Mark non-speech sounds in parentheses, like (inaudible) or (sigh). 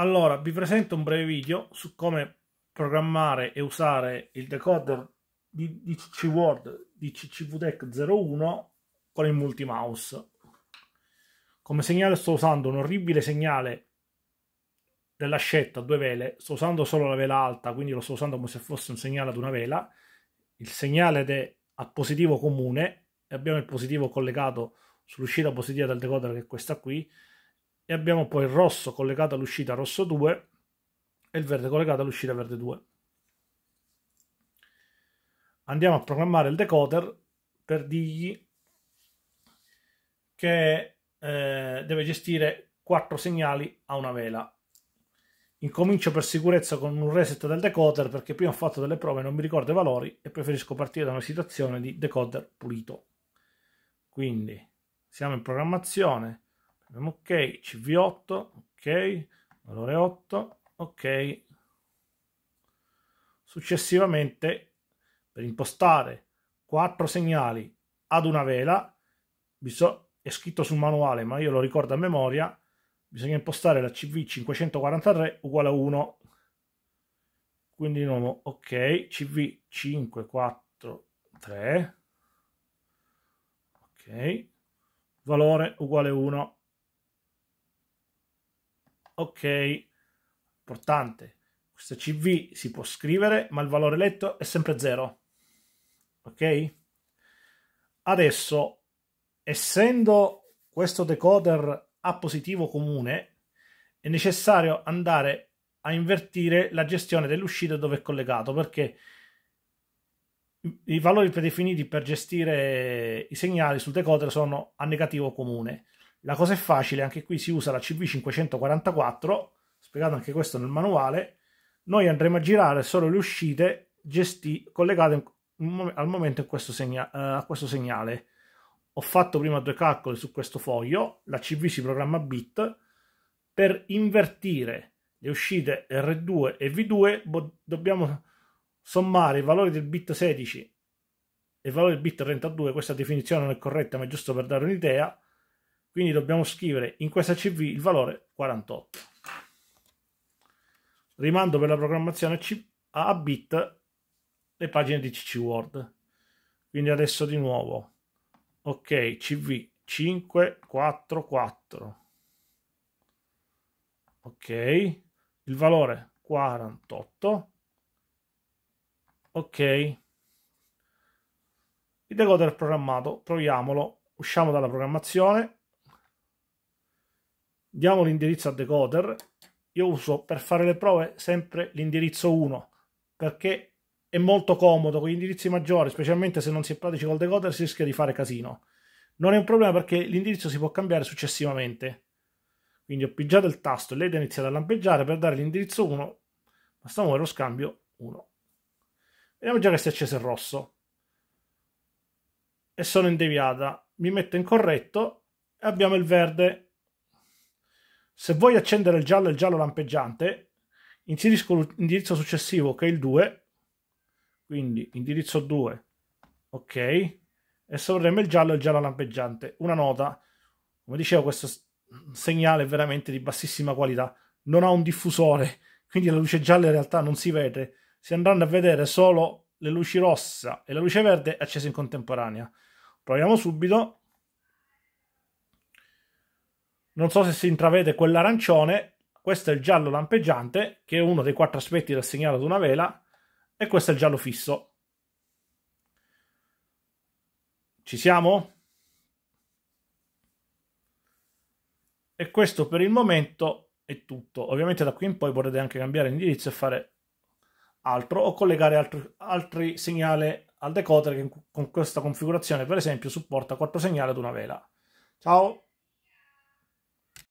Allora, vi presento un breve video su come programmare e usare il decoder di, di CC Word di CCVTech 01 con il multimouse. Come segnale sto usando un orribile segnale della scelta a due vele, sto usando solo la vela alta, quindi lo sto usando come se fosse un segnale ad una vela. Il segnale è a positivo comune e abbiamo il positivo collegato sull'uscita positiva del decoder che è questa qui e abbiamo poi il rosso collegato all'uscita rosso 2 e il verde collegato all'uscita verde 2. Andiamo a programmare il decoder per dirgli che eh, deve gestire 4 segnali a una vela. Incomincio per sicurezza con un reset del decoder perché prima ho fatto delle prove e non mi ricordo i valori e preferisco partire da una situazione di decoder pulito. Quindi siamo in programmazione, abbiamo ok cv8 ok valore 8 ok successivamente per impostare quattro segnali ad una vela è scritto sul manuale ma io lo ricordo a memoria bisogna impostare la CV543 uguale a 1 quindi di nuovo ok CV543 ok valore uguale 1 ok, importante, questa CV si può scrivere, ma il valore letto è sempre 0. Ok? Adesso, essendo questo decoder a positivo comune, è necessario andare a invertire la gestione dell'uscita dove è collegato, perché i valori predefiniti per gestire i segnali sul decoder sono a negativo comune. La cosa è facile, anche qui si usa la CV544, spiegato anche questo nel manuale. Noi andremo a girare solo le uscite gesti- collegate in, al momento questo segna- eh, a questo segnale. Ho fatto prima due calcoli su questo foglio, la CV si programma bit, per invertire le uscite R2 e V2 dobbiamo sommare i valori del bit 16 e il valore del bit 32, questa definizione non è corretta ma è giusto per dare un'idea, quindi dobbiamo scrivere in questa CV il valore 48. Rimando per la programmazione a bit le pagine di CC Word. Quindi adesso di nuovo, ok, CV 544. Ok, il valore 48. Ok, il decoder programmato, proviamolo, usciamo dalla programmazione, diamo l'indirizzo a decoder io uso per fare le prove sempre l'indirizzo 1 perché è molto comodo con gli indirizzi maggiori specialmente se non si è pratici col decoder si rischia di fare casino non è un problema perché l'indirizzo si può cambiare successivamente quindi ho pigiato il tasto e l'EDA ha iniziato a lampeggiare per dare l'indirizzo 1 basta muovere lo scambio 1 vediamo già che si è acceso il rosso e sono in deviata mi metto in corretto e abbiamo il verde se vuoi accendere il giallo e il giallo lampeggiante, inserisco l'indirizzo successivo che è il 2, quindi indirizzo 2, ok, e sovraimpremo il giallo e il giallo lampeggiante. Una nota, come dicevo, questo segnale è veramente di bassissima qualità, non ha un diffusore, (laughs) quindi la luce gialla in realtà non si vede, si andranno a vedere solo le luci rossa e la luce verde accese in contemporanea. Proviamo subito non so se si intravede quell'arancione, questo è il giallo lampeggiante, che è uno dei quattro aspetti del segnale ad una vela, e questo è il giallo fisso. Ci siamo? E questo per il momento è tutto. Ovviamente da qui in poi potrete anche cambiare indirizzo e fare altro o collegare altri, altri segnali al decoder che con questa configurazione per esempio supporta quattro segnali ad una vela. Ciao!